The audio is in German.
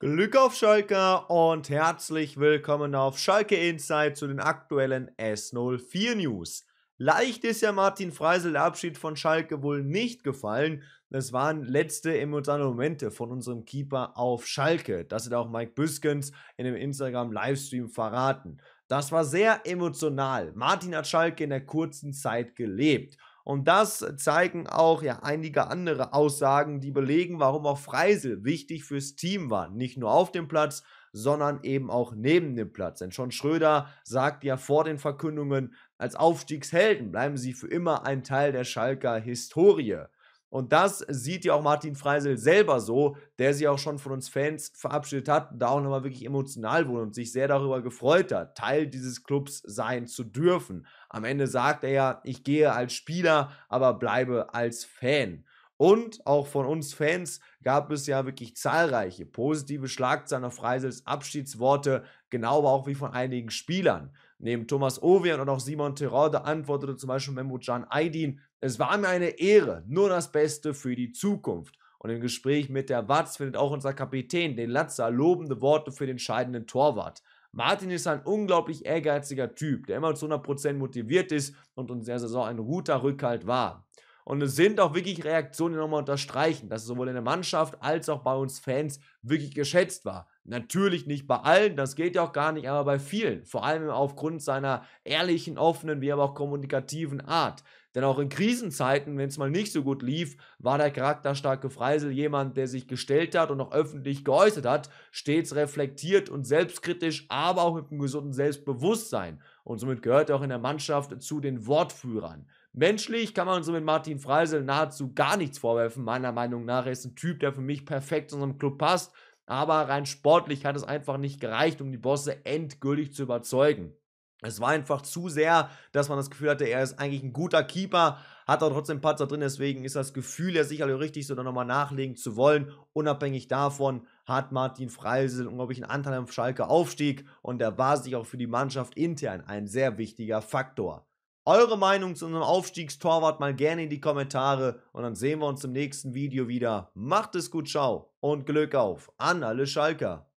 Glück auf Schalke und herzlich willkommen auf Schalke Insight zu den aktuellen S04 News. Leicht ist ja Martin Freisel der Abschied von Schalke wohl nicht gefallen. Das waren letzte emotionale Momente von unserem Keeper auf Schalke. Das hat auch Mike Büskens in dem Instagram-Livestream verraten. Das war sehr emotional. Martin hat Schalke in der kurzen Zeit gelebt. Und das zeigen auch ja einige andere Aussagen, die belegen, warum auch Freisel wichtig fürs Team war. Nicht nur auf dem Platz, sondern eben auch neben dem Platz. Denn schon Schröder sagt ja vor den Verkündungen, als Aufstiegshelden bleiben sie für immer ein Teil der Schalker Historie. Und das sieht ja auch Martin Freisel selber so, der sich auch schon von uns Fans verabschiedet hat, da auch nochmal wirklich emotional wurde und sich sehr darüber gefreut hat, Teil dieses Clubs sein zu dürfen. Am Ende sagt er ja, ich gehe als Spieler, aber bleibe als Fan. Und auch von uns Fans gab es ja wirklich zahlreiche positive Schlagzeilen auf Freisels Abschiedsworte, genau aber auch wie von einigen Spielern. Neben Thomas Ovian und auch Simon Terode antwortete zum Beispiel Membo Can Aydin, es war mir eine Ehre, nur das Beste für die Zukunft. Und im Gespräch mit der Watz findet auch unser Kapitän, den Latzer, lobende Worte für den scheidenden Torwart. Martin ist ein unglaublich ehrgeiziger Typ, der immer zu 100% motiviert ist und uns in der Saison ein guter Rückhalt war. Und es sind auch wirklich Reaktionen, die nochmal unterstreichen, dass es sowohl in der Mannschaft als auch bei uns Fans wirklich geschätzt war. Natürlich nicht bei allen, das geht ja auch gar nicht, aber bei vielen. Vor allem aufgrund seiner ehrlichen, offenen, wie aber auch kommunikativen Art. Denn auch in Krisenzeiten, wenn es mal nicht so gut lief, war der charakterstarke Freisel jemand, der sich gestellt hat und auch öffentlich geäußert hat, stets reflektiert und selbstkritisch, aber auch mit einem gesunden Selbstbewusstsein. Und somit gehört er auch in der Mannschaft zu den Wortführern. Menschlich kann man so mit Martin Freisel nahezu gar nichts vorwerfen. Meiner Meinung nach ist ein Typ, der für mich perfekt zu unserem Club passt. Aber rein sportlich hat es einfach nicht gereicht, um die Bosse endgültig zu überzeugen. Es war einfach zu sehr, dass man das Gefühl hatte, er ist eigentlich ein guter Keeper, hat aber trotzdem Patzer drin, deswegen ist das Gefühl er sicherlich richtig, so dann nochmal nachlegen zu wollen. Unabhängig davon hat Martin Freisel unglaublichen Anteil am Schalke Aufstieg und er war sich auch für die Mannschaft intern ein sehr wichtiger Faktor. Eure Meinung zu unserem Aufstiegstorwart mal gerne in die Kommentare und dann sehen wir uns im nächsten Video wieder. Macht es gut, ciao und Glück auf an alle Schalker.